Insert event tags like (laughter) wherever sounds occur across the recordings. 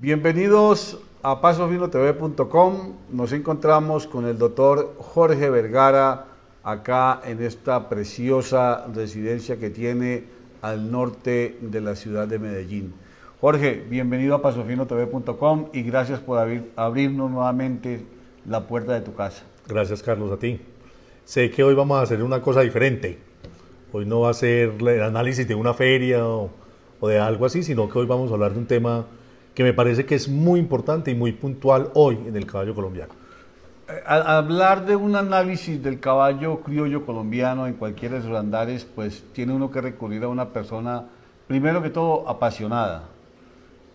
Bienvenidos a pasofinotv.com. Nos encontramos con el doctor Jorge Vergara acá en esta preciosa residencia que tiene al norte de la ciudad de Medellín. Jorge, bienvenido a pasofinotv.com y gracias por abrirnos nuevamente la puerta de tu casa. Gracias Carlos a ti. Sé que hoy vamos a hacer una cosa diferente. Hoy no va a ser el análisis de una feria o de algo así, sino que hoy vamos a hablar de un tema que me parece que es muy importante y muy puntual hoy en el caballo colombiano. Eh, al hablar de un análisis del caballo criollo colombiano en cualquiera de sus andares, pues tiene uno que recurrir a una persona, primero que todo, apasionada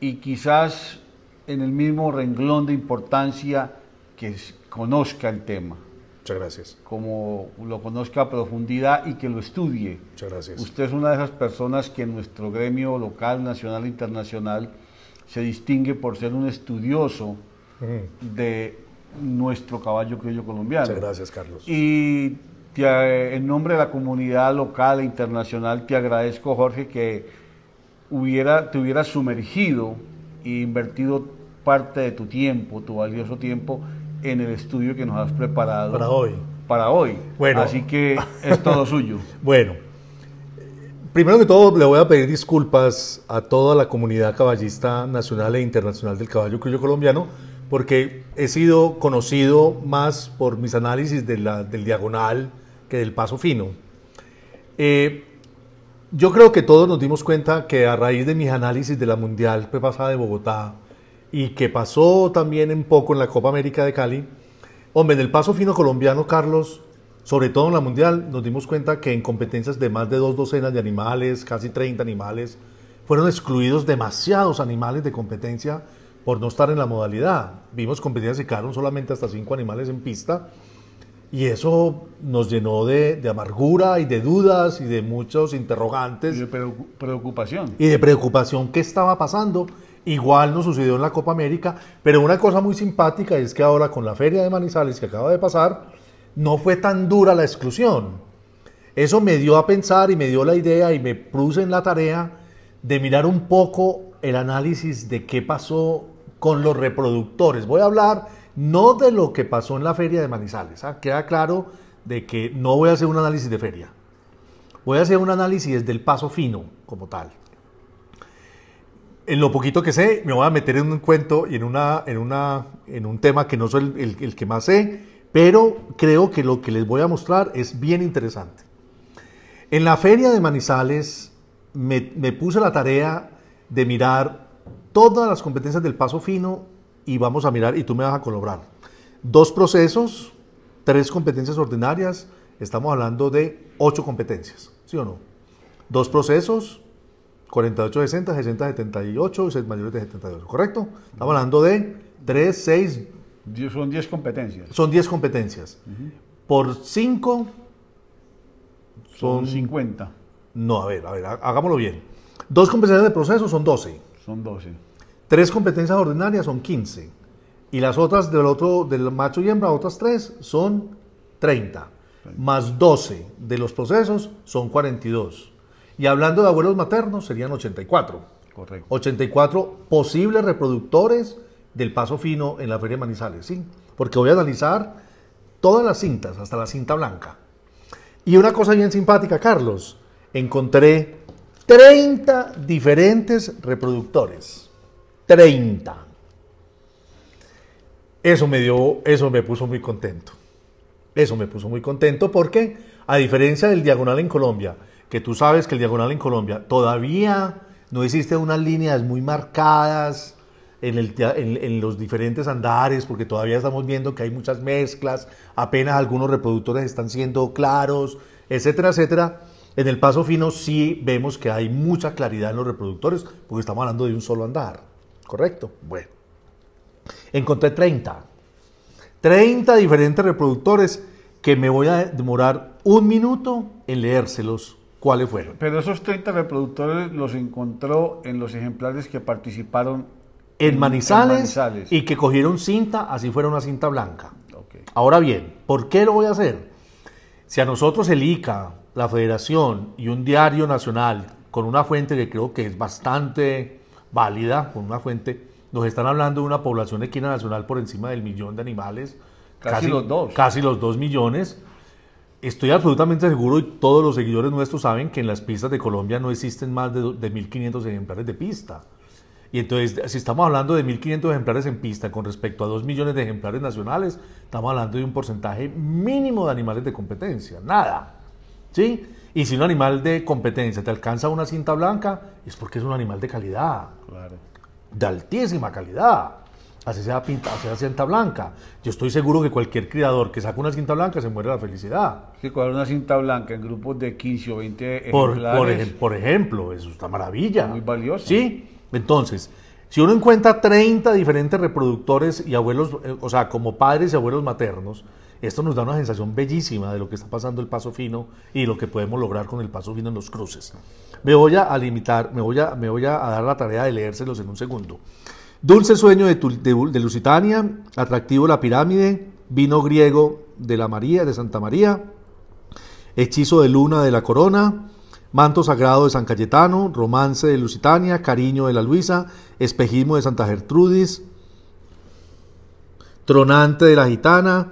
y quizás en el mismo renglón de importancia que conozca el tema. Muchas gracias. Como lo conozca a profundidad y que lo estudie. Muchas gracias. Usted es una de esas personas que en nuestro gremio local, nacional e internacional, se distingue por ser un estudioso mm. de nuestro caballo criollo colombiano. Muchas gracias, Carlos. Y en nombre de la comunidad local e internacional te agradezco, Jorge, que hubiera, te hubieras sumergido e invertido parte de tu tiempo, tu valioso tiempo, en el estudio que nos has preparado. Para hoy. Para hoy. Bueno. Así que es todo suyo. (laughs) Bueno. Primero que todo, le voy a pedir disculpas a toda la comunidad caballista nacional e internacional del caballo criollo colombiano, porque he sido conocido más por mis análisis del diagonal que del paso fino. Eh, yo creo que todos nos dimos cuenta que a raíz de mis análisis de la Mundial pasada de Bogotá y que pasó también en poco en la Copa América de Cali, hombre, en el paso fino colombiano, Carlos, sobre todo en la mundial, nos dimos cuenta que en competencias de más de dos docenas de animales, casi 30 animales, fueron excluidos demasiados animales de competencia por no estar en la modalidad. Vimos competencias que quedaron solamente hasta cinco animales en pista y eso nos llenó de, de amargura y de dudas y de muchos interrogantes. Y de preocupación. Y de preocupación qué estaba pasando. Igual nos sucedió en la Copa América, pero una cosa muy simpática es que ahora con la feria de Manizales que acaba de pasar, no fue tan dura la exclusión. Eso me dio a pensar y me dio la idea y me puse en la tarea de mirar un poco el análisis de qué pasó con los reproductores. Voy a hablar no de lo que pasó en la feria de Manizales, ¿ah? queda claro de que no voy a hacer un análisis de feria. Voy a hacer un análisis del paso fino como tal. En lo poquito que sé, me voy a meter en un cuento y en, una, en, una, en un tema que no soy el, el que más sé, pero creo que lo que les voy a mostrar es bien interesante. En la feria de Manizales me, puse la tarea de mirar todas las competencias del paso fino y vamos a mirar y tú me vas a colaborar. Dos procesos, tres competencias ordinarias, estamos hablando de ocho competencias, ¿sí o no? Dos procesos, 48 60, 60 78 y 6 mayores de 78, ¿correcto? Estamos hablando de tres, seis... Son 10 competencias. Son 10 competencias. Por 5 son, 50. No, a ver, a ver, hagámoslo bien. Dos competencias de proceso son 12. Son 12. Tres competencias ordinarias son 15. Y las otras del otro, del macho y hembra, otras tres son 30. 30. Más 12 de los procesos son 42. Y hablando de abuelos maternos, serían 84. Correcto. 84 posibles reproductores del Paso Fino en la Feria de Manizales, ¿sí? Porque voy a analizar todas las cintas, hasta la cinta blanca. Y una cosa bien simpática, Carlos, encontré 30 diferentes reproductores. 30. Eso me dio, eso me puso muy contento. Eso me puso muy contento porque, a diferencia del diagonal en Colombia, que tú sabes que el diagonal en Colombia todavía no existe unas líneas muy marcadas, en, los diferentes andares, porque todavía estamos viendo que hay muchas mezclas, apenas algunos reproductores están siendo claros, etcétera, etcétera. En el paso fino sí vemos que hay mucha claridad en los reproductores, porque estamos hablando de un solo andar, ¿correcto? Bueno, encontré 30. 30 diferentes reproductores que me voy a demorar un minuto en leérselos cuáles fueron. Pero esos 30 reproductores los encontró en los ejemplares que participaron en Manizales, y que cogieron cinta, así fuera una cinta blanca. Ahora bien, ¿por qué lo voy a hacer? Si a nosotros el ICA, la Federación y un diario nacional con una fuente que creo que es bastante válida, con una fuente, nos están hablando de una población equina nacional por encima del millón de animales. Casi, los dos. Casi los dos millones. Estoy absolutamente seguro y todos los seguidores nuestros saben que en las pistas de Colombia no existen más de, de 1.500 ejemplares de pista. Y entonces, si estamos hablando de 1.500 ejemplares en pista con respecto a 2 millones de ejemplares nacionales, estamos hablando de un porcentaje mínimo de animales de competencia, nada. ¿Sí? Y si un animal de competencia te alcanza una cinta blanca, es porque es un animal de calidad. Claro. De altísima calidad. Así sea, pinta, así sea cinta blanca. Yo estoy seguro que cualquier criador que saca una cinta blanca se muere de la felicidad. Que coge una cinta blanca en grupos de 15 o 20 ejemplares. Por, ejemplo, eso está maravilla. Muy valioso. Sí. Entonces, si uno encuentra 30 diferentes reproductores y abuelos, eh, o sea, como padres y abuelos maternos, esto nos da una sensación bellísima de lo que está pasando el paso fino y lo que podemos lograr con el paso fino en los cruces. Me voy a limitar, me voy a, dar la tarea de leérselos en un segundo. Dulce sueño de, de Lusitania, atractivo la pirámide, vino griego de la María, de Santa María, hechizo de luna de la corona, Manto Sagrado de San Cayetano, Romance de Lusitania, Cariño de la Luisa, Espejismo de Santa Gertrudis, Tronante de la Gitana,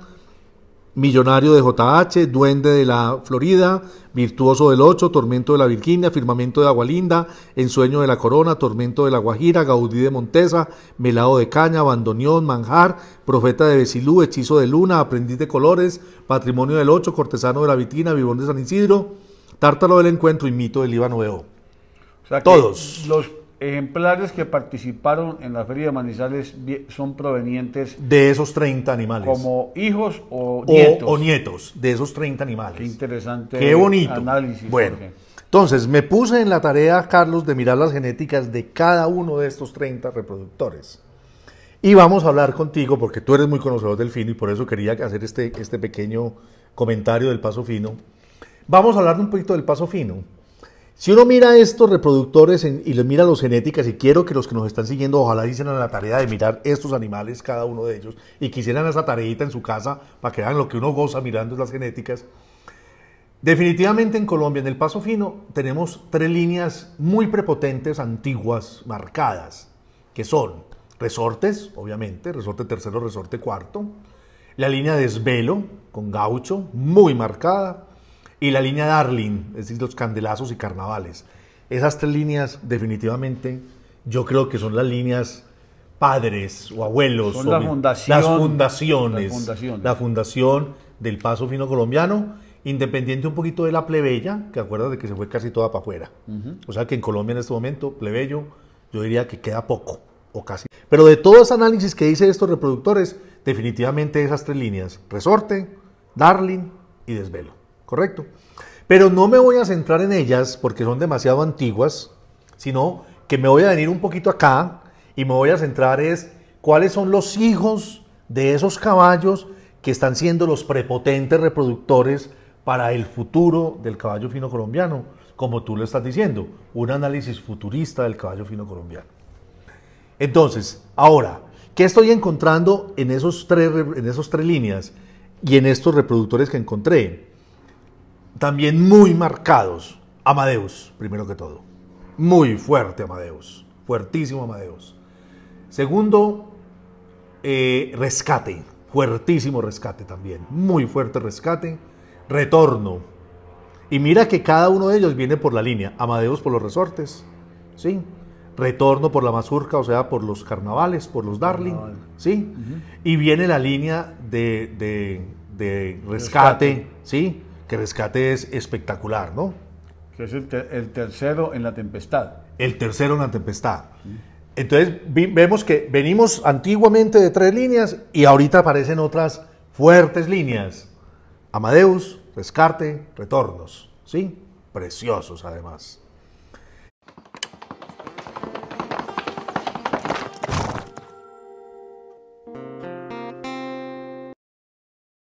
Millonario de JH, Duende de la Florida, Virtuoso del Ocho, Tormento de la Virginia, Firmamento de Agualinda, Ensueño de la Corona, Tormento de la Guajira, Gaudí de Montesa, Melado de Caña, Bandoneón, Manjar, Profeta de Besilú, Hechizo de Luna, Aprendiz de Colores, Patrimonio del Ocho, Cortesano de la Vitina, Vivón de San Isidro, Tártalo del Encuentro y Mito del Líbano Nuevo. O Todos. Los ejemplares que participaron en la feria de Manizales son provenientes de esos 30 animales. Como hijos o nietos. O, nietos de esos 30 animales. Qué interesante. Qué bonito. Bueno. Entonces, me puse en la tarea, Carlos, de mirar las genéticas de cada uno de estos 30 reproductores. Y vamos a hablar contigo, porque tú eres muy conocedor del fino y por eso quería hacer este, este pequeño comentario del paso fino Vamos a hablar un poquito del paso fino. Si uno mira estos reproductores y les mira los genéticas, y quiero que los que nos están siguiendo, ojalá hicieran la tarea de mirar estos animales, cada uno de ellos, y quisieran esa tareita en su casa para que vean lo que uno goza mirando las genéticas. Definitivamente en Colombia, en el paso fino, tenemos tres líneas muy prepotentes, antiguas, marcadas, que son resortes, obviamente, resorte tercero, resorte cuarto, la línea de con gaucho, muy marcada, y la línea Darling, es decir, los candelazos y carnavales. Esas tres líneas definitivamente yo creo que son las líneas padres o abuelos. Son las fundaciones. Las fundaciones. La fundación del Paso Fino Colombiano, independiente un poquito de la plebeya, que acuerda de que se fue casi toda para afuera. O sea que en Colombia en este momento, plebeyo, yo diría que queda poco o casi. Pero de todo ese análisis que hice estos reproductores, definitivamente esas tres líneas, resorte, darling y desvelo. ¿correcto? Pero no me voy a centrar en ellas porque son demasiado antiguas, sino que me voy a venir un poquito acá y me voy a centrar es cuáles son los hijos de esos caballos que están siendo los prepotentes reproductores para el futuro del caballo fino colombiano, como tú lo estás diciendo, un análisis futurista del caballo fino colombiano. Entonces, ahora, ¿qué estoy encontrando en, esos tres, en esas tres líneas y en estos reproductores que encontré? también muy marcados. Amadeus, primero que todo. Muy fuerte Amadeus. Fuertísimo Amadeus. Segundo, eh, rescate. Fuertísimo rescate también. Muy fuerte rescate. Retorno. Y mira que cada uno de ellos viene por la línea. Amadeus por los resortes. ¿Sí? retorno por la mazurca, o sea, por los carnavales, por los Darling, ¿sí? Y viene la línea de, de, rescate, rescate, ¿sí? rescate es espectacular, ¿no? Que es el, tercero en la tempestad. El tercero en la tempestad. Entonces vemos que venimos antiguamente de tres líneas y ahorita aparecen otras fuertes líneas. Amadeus, rescate, retornos. ¿Sí? Preciosos además.